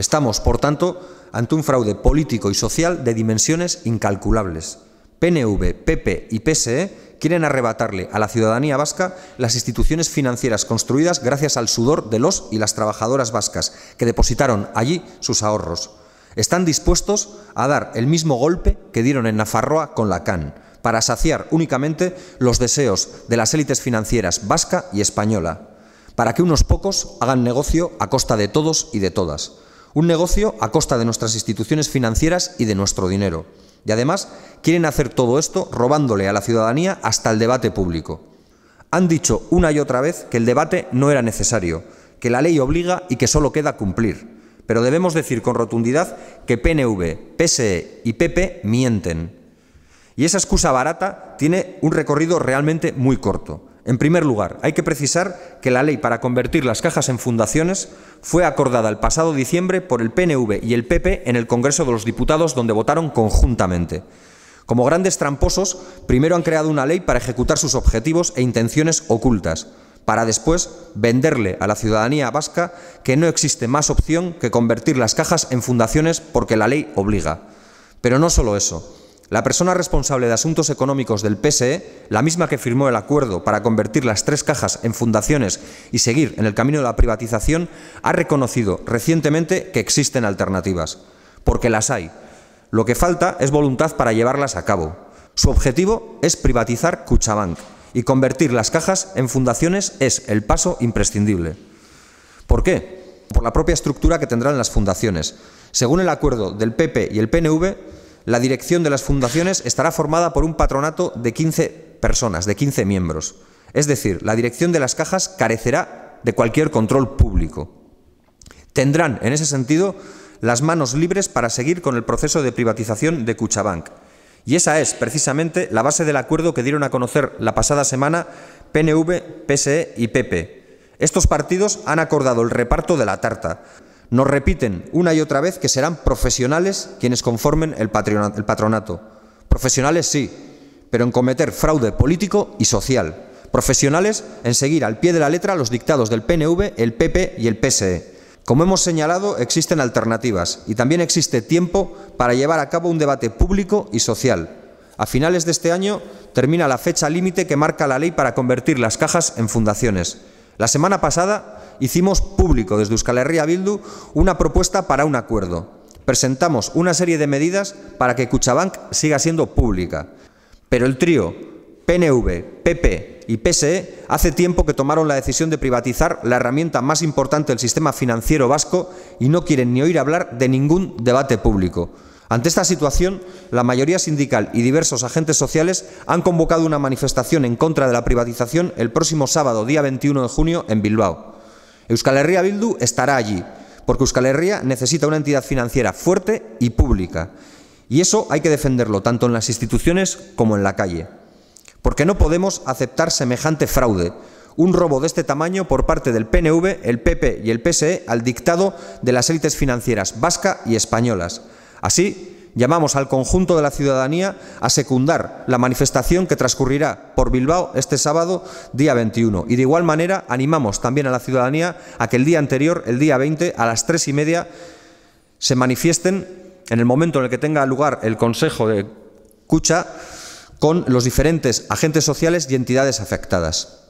Estamos, por tanto, ante un fraude político y social de dimensiones incalculables. PNV, PP y PSE quieren arrebatarle a la ciudadanía vasca las instituciones financieras construidas gracias al sudor de los y las trabajadoras vascas, que depositaron allí sus ahorros. Están dispuestos a dar el mismo golpe que dieron en Nafarroa con la CAN, para saciar únicamente los deseos de las élites financieras vasca y española, para que unos pocos hagan negocio a costa de todos y de todas. Un negocio a costa de nuestras instituciones financieras y de nuestro dinero. Y además quieren hacer todo esto robándole a la ciudadanía hasta el debate público. Han dicho una y otra vez que el debate no era necesario, que la ley obliga y que solo queda cumplir. Pero debemos decir con rotundidad que PNV, PSE y PP mienten. Y esa excusa barata tiene un recorrido realmente muy corto. En primer lugar, hay que precisar que la ley para convertir las cajas en fundaciones fue acordada el pasado diciembre por el PNV y el PP en el Congreso de los Diputados, donde votaron conjuntamente. Como grandes tramposos, primero han creado una ley para ejecutar sus objetivos e intenciones ocultas, para después venderle a la ciudadanía vasca que no existe más opción que convertir las cajas en fundaciones porque la ley obliga. Pero no solo eso la persona responsable de asuntos económicos del PSE, la misma que firmó el acuerdo para convertir las tres cajas en fundaciones y seguir en el camino de la privatización, ha reconocido recientemente que existen alternativas, porque las hay. Lo que falta es voluntad para llevarlas a cabo. Su objetivo es privatizar Cuchabank y convertir las cajas en fundaciones es el paso imprescindible. ¿Por qué? Por la propia estructura que tendrán las fundaciones. Según el acuerdo del PP y el PNV, la dirección de las fundaciones estará formada por un patronato de 15 personas, de 15 miembros. Es decir, la dirección de las cajas carecerá de cualquier control público. Tendrán, en ese sentido, las manos libres para seguir con el proceso de privatización de Cuchabank. Y esa es, precisamente, la base del acuerdo que dieron a conocer la pasada semana PNV, PSE y PP. Estos partidos han acordado el reparto de la tarta. Nos repiten una y otra vez que serán profesionales quienes conformen el patronato. Profesionales sí, pero en cometer fraude político y social. Profesionales en seguir al pie de la letra los dictados del PNV, el PP y el PSE. Como hemos señalado, existen alternativas y también existe tiempo para llevar a cabo un debate público y social. A finales de este año termina la fecha límite que marca la ley para convertir las cajas en fundaciones. La semana pasada hicimos público desde Euskal Herria Bildu una propuesta para un acuerdo. Presentamos una serie de medidas para que Cuchabank siga siendo pública. Pero el trío PNV, PP y PSE hace tiempo que tomaron la decisión de privatizar la herramienta más importante del sistema financiero vasco y no quieren ni oír hablar de ningún debate público. Ante esta situación, la mayoría sindical y diversos agentes sociales han convocado una manifestación en contra de la privatización el próximo sábado, día 21 de junio, en Bilbao. Euskal Herria Bildu estará allí, porque Euskal Herria necesita una entidad financiera fuerte y pública. Y eso hay que defenderlo, tanto en las instituciones como en la calle. Porque no podemos aceptar semejante fraude, un robo de este tamaño por parte del PNV, el PP y el PSE al dictado de las élites financieras vasca y españolas. Así, llamamos al conjunto de la ciudadanía a secundar la manifestación que transcurrirá por Bilbao este sábado, día 21. Y de igual manera animamos también a la ciudadanía a que el día anterior, el día 20, a las tres y media, se manifiesten en el momento en el que tenga lugar el Consejo de Cucha con los diferentes agentes sociales y entidades afectadas.